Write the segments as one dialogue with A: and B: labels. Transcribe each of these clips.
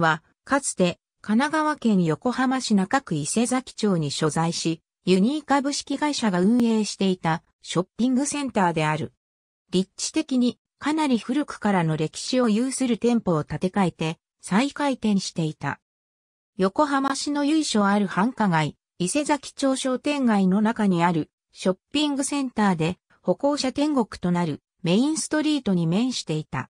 A: は、かつて、神奈川県横浜市中区伊勢崎町に所在し、ユニー株式会社が運営していたショッピングセンターである。立地的にかなり古くからの歴史を有する店舗を建て替えて再開店していた。横浜市の由緒ある繁華街、伊勢崎町商店街の中にあるショッピングセンターで歩行者天国となるメインストリートに面していた。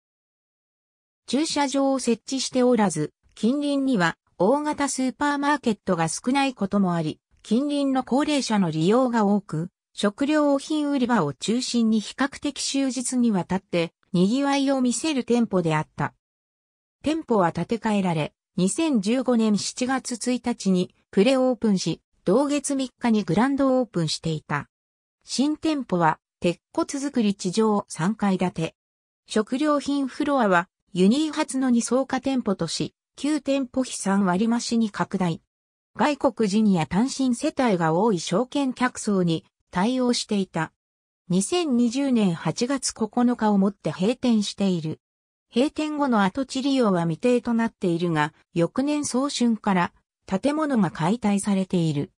A: 駐車場を設置しておらず、近隣には大型スーパーマーケットが少ないこともあり、近隣の高齢者の利用が多く、食料品売り場を中心に比較的終日にわたって賑わいを見せる店舗であった。店舗は建て替えられ、2015年7月1日にプレオープンし、同月3日にグランドオープンしていた。新店舗は鉄骨造り地上3階建て。食料品フロアはユニー発の2層化店舗とし、旧店舗費3割増しに拡大。外国人や単身世帯が多い証券客層に対応していた。2020年8月9日をもって閉店している。閉店後の跡地利用は未定となっているが、翌年早春から建物が解体されている。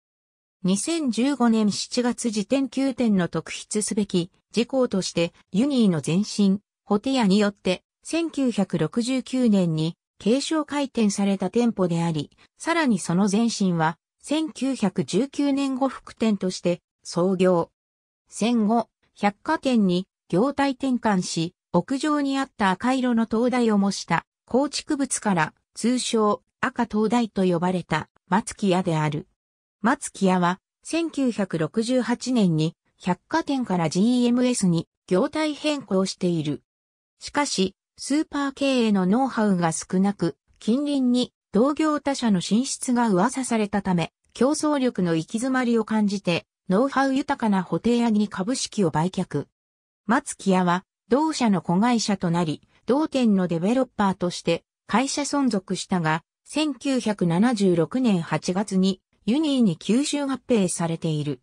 A: 2015年7月時点9点の特筆すべき事項としてユニーの前身、ホテヤによって1969年に継承開店された店舗であり、さらにその前身は1919年後副店として創業。戦後、百貨店に業態転換し、屋上にあった赤色の灯台を模した構築物から通称赤灯台と呼ばれた松木屋である。松木屋は1968年に百貨店から GMS に業態変更している。しかし、スーパー経営のノウハウが少なく、近隣に同業他社の進出が噂されたため、競争力の行き詰まりを感じて、ノウハウ豊かなホテイアに株式を売却。松木屋は、同社の子会社となり、同店のデベロッパーとして会社存続したが、1976年8月にユニーに吸収合併されている。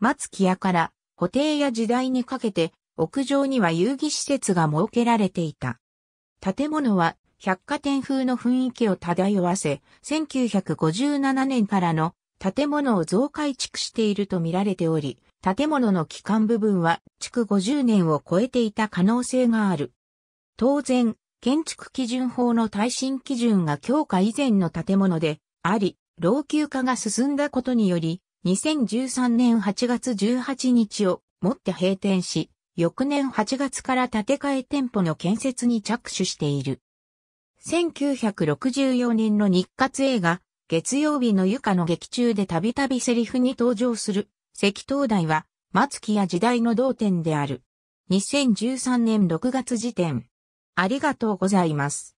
A: 松木屋から、ホテイア時代にかけて屋上には遊戯施設が設けられていた。建物は百貨店風の雰囲気を漂わせ、1957年からの建物を増改築していると見られており、建物の基幹部分は築50年を超えていた可能性がある。当然、建築基準法の耐震基準が強化以前の建物であり、老朽化が進んだことにより、2013年8月18日をもって閉店し、翌年8月から建て替え店舗の建設に着手している。1964年の日活映画、月曜日の床の劇中でたびたびセリフに登場する、赤灯台は、松木や時代の同点である。2013年6月時点。ありがとうございます。